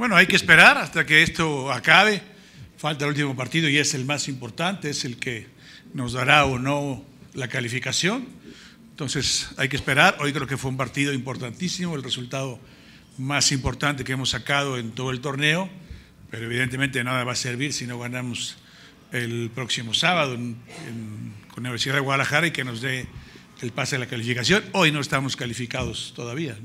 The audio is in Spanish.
Bueno, hay que esperar hasta que esto acabe. Falta el último partido y es el más importante, es el que nos dará o no la calificación. Entonces hay que esperar. Hoy creo que fue un partido importantísimo, el resultado más importante que hemos sacado en todo el torneo, pero evidentemente nada va a servir si no ganamos el próximo sábado con la Universidad de Guadalajara y que nos dé el pase a la calificación. Hoy no estamos calificados todavía.